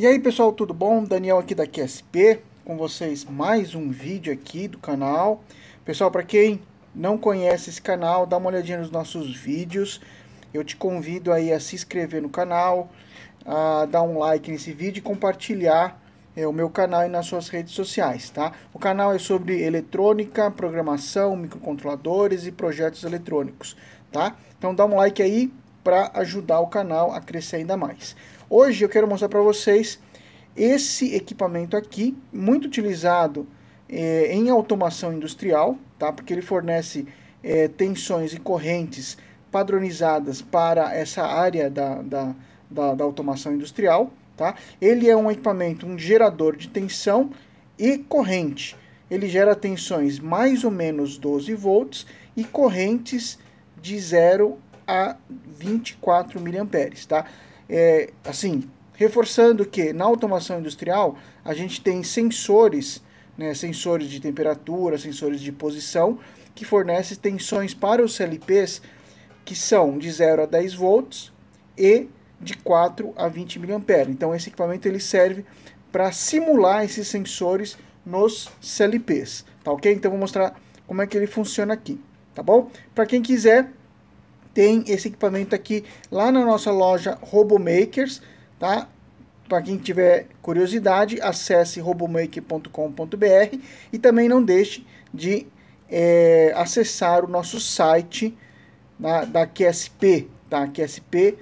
E aí pessoal, tudo bom? Daniel aqui da QSP, com vocês mais um vídeo aqui do canal. Pessoal, para quem não conhece esse canal, dá uma olhadinha nos nossos vídeos. Eu te convido aí a se inscrever no canal, a dar um like nesse vídeo e compartilhar é, o meu canal e nas suas redes sociais, tá? O canal é sobre eletrônica, programação, microcontroladores e projetos eletrônicos, tá? Então dá um like aí para ajudar o canal a crescer ainda mais. Hoje eu quero mostrar para vocês esse equipamento aqui, muito utilizado é, em automação industrial, tá? porque ele fornece é, tensões e correntes padronizadas para essa área da, da, da, da automação industrial. Tá? Ele é um equipamento, um gerador de tensão e corrente. Ele gera tensões mais ou menos 12 volts e correntes de 0 a 24 miliamperes, tá? é, assim, reforçando que na automação industrial a gente tem sensores, né, sensores de temperatura, sensores de posição, que fornecem tensões para os CLPs que são de 0 a 10 volts e de 4 a 20 mA. Então esse equipamento ele serve para simular esses sensores nos CLPs, tá ok? Então vou mostrar como é que ele funciona aqui, tá bom? Para quem quiser tem esse equipamento aqui lá na nossa loja Robomakers, tá? Para quem tiver curiosidade, acesse robomaker.com.br e também não deixe de é, acessar o nosso site da, da QSP, tá? qsp.com.br,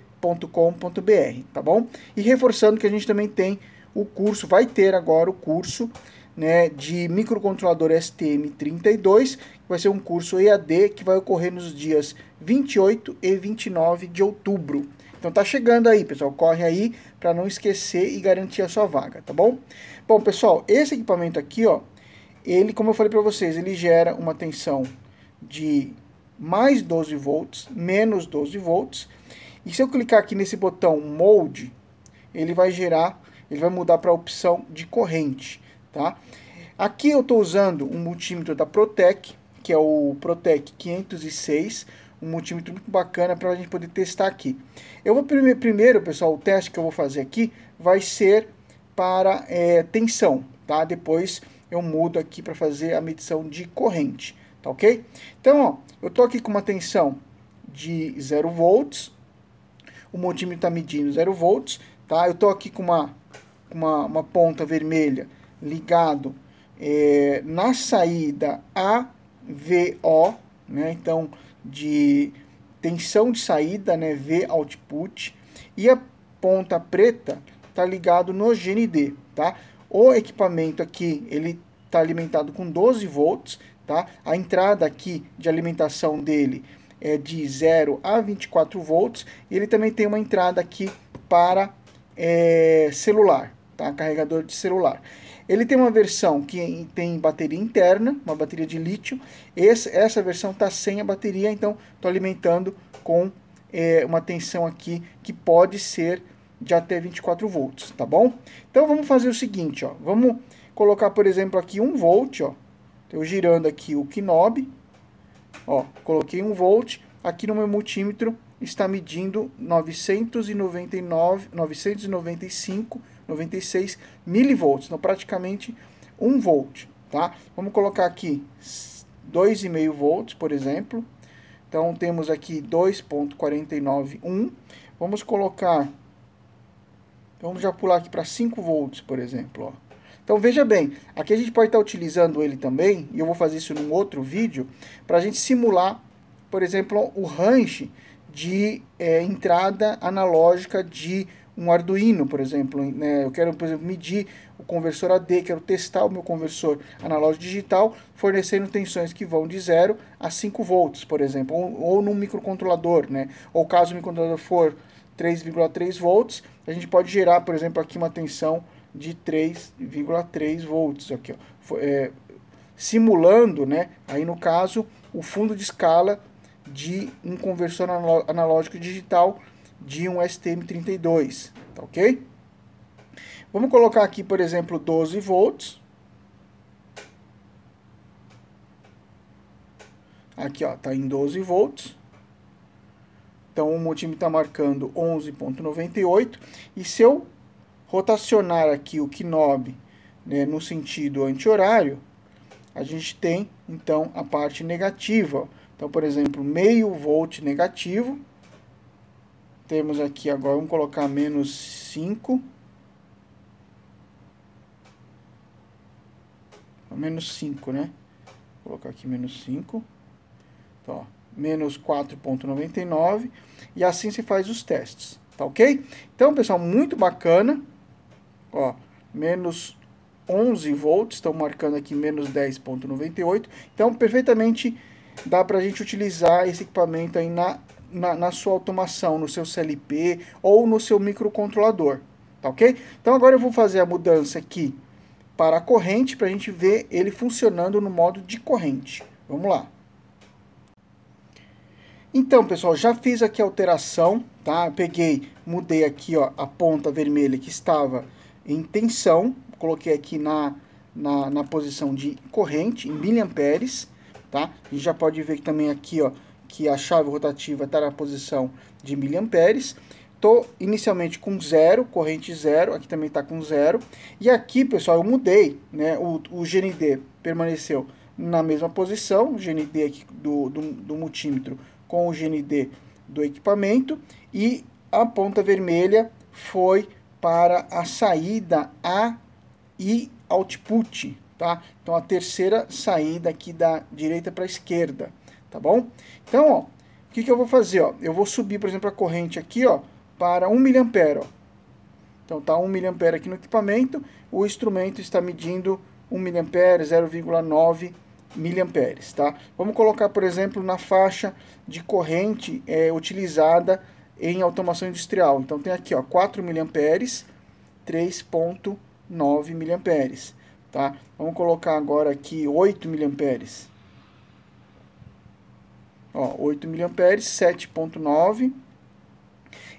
tá bom? E reforçando que a gente também tem o curso, vai ter agora o curso né, de microcontrolador STM32, que vai ser um curso EAD que vai ocorrer nos dias 28 e 29 de outubro. Então tá chegando aí, pessoal, corre aí para não esquecer e garantir a sua vaga, tá bom? Bom, pessoal, esse equipamento aqui, ó, ele, como eu falei para vocês, ele gera uma tensão de mais 12 volts, menos 12 volts. E se eu clicar aqui nesse botão Mode, ele vai gerar, ele vai mudar para a opção de corrente. Tá? Aqui eu estou usando um multímetro da Protec, que é o Protec 506, um multímetro muito bacana para a gente poder testar aqui. Eu vou primeiro, pessoal, o teste que eu vou fazer aqui vai ser para é, tensão, tá? Depois eu mudo aqui para fazer a medição de corrente, tá ok? Então, ó, eu estou aqui com uma tensão de 0 volts, o multímetro está medindo 0 volts, tá? Eu estou aqui com uma, uma, uma ponta vermelha ligado é, na saída AVO, né? Então, de tensão de saída, né? V output. E a ponta preta está ligado no GND, tá? O equipamento aqui, ele está alimentado com 12 volts, tá? A entrada aqui de alimentação dele é de 0 a 24 volts. E ele também tem uma entrada aqui para é, celular, tá? Carregador de celular. Ele tem uma versão que tem bateria interna, uma bateria de lítio. Esse, essa versão está sem a bateria, então estou alimentando com é, uma tensão aqui que pode ser de até 24 volts, tá bom? Então vamos fazer o seguinte, ó, vamos colocar, por exemplo, aqui 1 volt, ó, eu girando aqui o knob, ó, coloquei 1 volt, aqui no meu multímetro está medindo 999, 995 96 milivolts, então praticamente 1 volt, tá? Vamos colocar aqui 2,5 volts, por exemplo. Então temos aqui 2.491. Vamos colocar Vamos já pular aqui para 5 volts, por exemplo, ó. Então veja bem, aqui a gente pode estar utilizando ele também, e eu vou fazer isso num outro vídeo, para a gente simular, por exemplo, o range de é, entrada analógica de um Arduino, por exemplo. Né? Eu quero, por exemplo, medir o conversor AD, quero testar o meu conversor analógico digital, fornecendo tensões que vão de 0 a 5 volts, por exemplo, ou, ou num microcontrolador, né? Ou caso o microcontrolador for 3,3 volts, a gente pode gerar, por exemplo, aqui uma tensão de 3,3 volts, aqui, ó, é, simulando, né? Aí no caso, o fundo de escala de um conversor analógico digital de um STM32, tá ok? Vamos colocar aqui, por exemplo, 12 volts. Aqui, ó, tá em 12 volts. Então, o multímetro está marcando 11.98. E se eu rotacionar aqui o knob né, no sentido anti-horário, a gente tem, então, a parte negativa. Então, por exemplo, meio volt negativo, temos aqui agora, vamos colocar menos 5. Menos 5, né? Vou colocar aqui menos 5. Então, ó, menos 4.99. E assim se faz os testes, tá ok? Então, pessoal, muito bacana. Ó, menos 11 volts, estão marcando aqui menos 10.98. Então, perfeitamente dá para a gente utilizar esse equipamento aí na na, na sua automação, no seu CLP ou no seu microcontrolador, tá ok? Então agora eu vou fazer a mudança aqui para a corrente para a gente ver ele funcionando no modo de corrente. Vamos lá. Então, pessoal, já fiz aqui a alteração, tá? Eu peguei, mudei aqui ó, a ponta vermelha que estava em tensão, coloquei aqui na, na, na posição de corrente, em miliamperes, tá? A gente já pode ver que também aqui ó, que a chave rotativa está na posição de miliamperes. Estou inicialmente com zero, corrente zero, aqui também está com zero. E aqui, pessoal, eu mudei, né? O, o GND permaneceu na mesma posição, o GND aqui do, do, do multímetro com o GND do equipamento. E a ponta vermelha foi para a saída A e output, tá? Então, a terceira saída aqui da direita para a esquerda tá bom? Então, ó, o que, que eu vou fazer, ó? Eu vou subir, por exemplo, a corrente aqui, ó, para 1 mA, ó. Então, tá 1 mA aqui no equipamento, o instrumento está medindo 1 mA, 0,9 mA, tá? Vamos colocar, por exemplo, na faixa de corrente é, utilizada em automação industrial. Então, tem aqui, ó, 4 mA, 3,9 mA, tá? Vamos colocar agora aqui 8 mA. Ó, 8 mA, 7.9.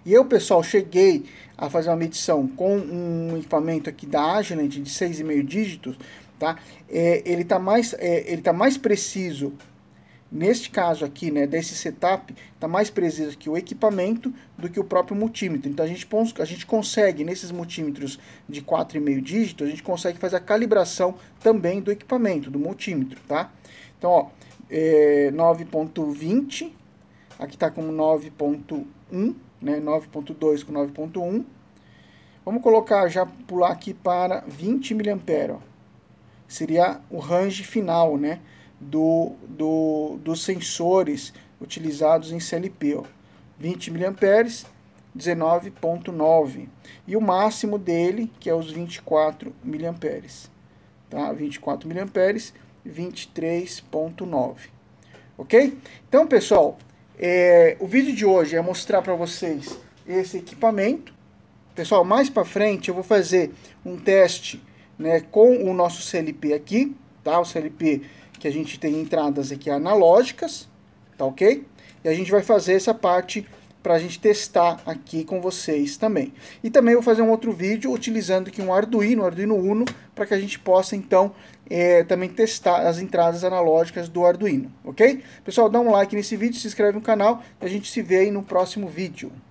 E eu, pessoal, cheguei a fazer uma medição com um equipamento aqui da Agilent de 6,5 dígitos, tá? É, ele está mais, é, ele tá mais preciso Neste caso aqui, né, desse setup, está mais preciso aqui o equipamento do que o próprio multímetro. Então a gente, a gente consegue, nesses multímetros de 4,5 dígitos, a gente consegue fazer a calibração também do equipamento, do multímetro, tá? Então, ó, é 9.20, aqui está com 9.1, né, 9.2 com 9.1. Vamos colocar, já pular aqui para 20 mA, ó. Seria o range final, né? do, do, dos sensores utilizados em CLP, ó, 20 mA, 19.9 e o máximo dele que é os 24 mA, tá? 24 mA, 23.9, ok? Então pessoal, é, o vídeo de hoje é mostrar para vocês esse equipamento. Pessoal, mais para frente eu vou fazer um teste né, com o nosso CLP aqui, tá? O CLP que a gente tem entradas aqui analógicas, tá ok? E a gente vai fazer essa parte para a gente testar aqui com vocês também. E também vou fazer um outro vídeo utilizando aqui um Arduino, um Arduino Uno, para que a gente possa então é, também testar as entradas analógicas do Arduino, ok? Pessoal, dá um like nesse vídeo, se inscreve no canal e a gente se vê aí no próximo vídeo.